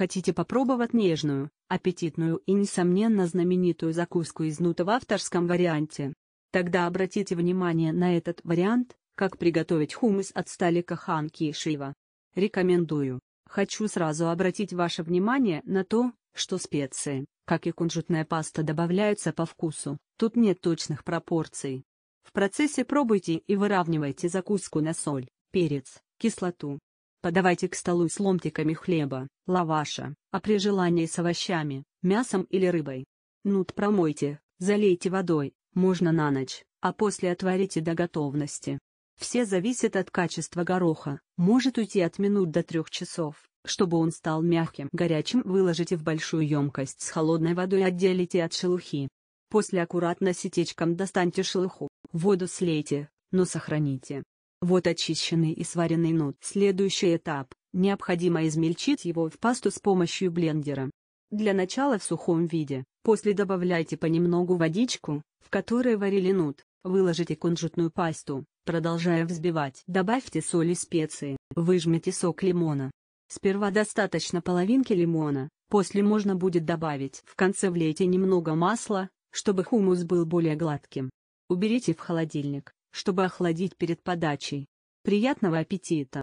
Хотите попробовать нежную, аппетитную и, несомненно, знаменитую закуску из нута в авторском варианте? Тогда обратите внимание на этот вариант, как приготовить хумус от сталика ханки и шива. Рекомендую. Хочу сразу обратить ваше внимание на то, что специи, как и кунжутная паста добавляются по вкусу, тут нет точных пропорций. В процессе пробуйте и выравнивайте закуску на соль, перец, кислоту, Подавайте к столу с ломтиками хлеба, лаваша, а при желании с овощами, мясом или рыбой. Нут промойте, залейте водой, можно на ночь, а после отварите до готовности. Все зависит от качества гороха, может уйти от минут до трех часов. Чтобы он стал мягким, горячим выложите в большую емкость с холодной водой и отделите от шелухи. После аккуратно сетечком достаньте шелуху, воду слейте, но сохраните. Вот очищенный и сваренный нут. Следующий этап. Необходимо измельчить его в пасту с помощью блендера. Для начала в сухом виде, после добавляйте понемногу водичку, в которой варили нут, выложите кунжутную пасту, продолжая взбивать. Добавьте соль и специи, выжмите сок лимона. Сперва достаточно половинки лимона, после можно будет добавить. В конце влейте немного масла, чтобы хумус был более гладким. Уберите в холодильник чтобы охладить перед подачей. Приятного аппетита!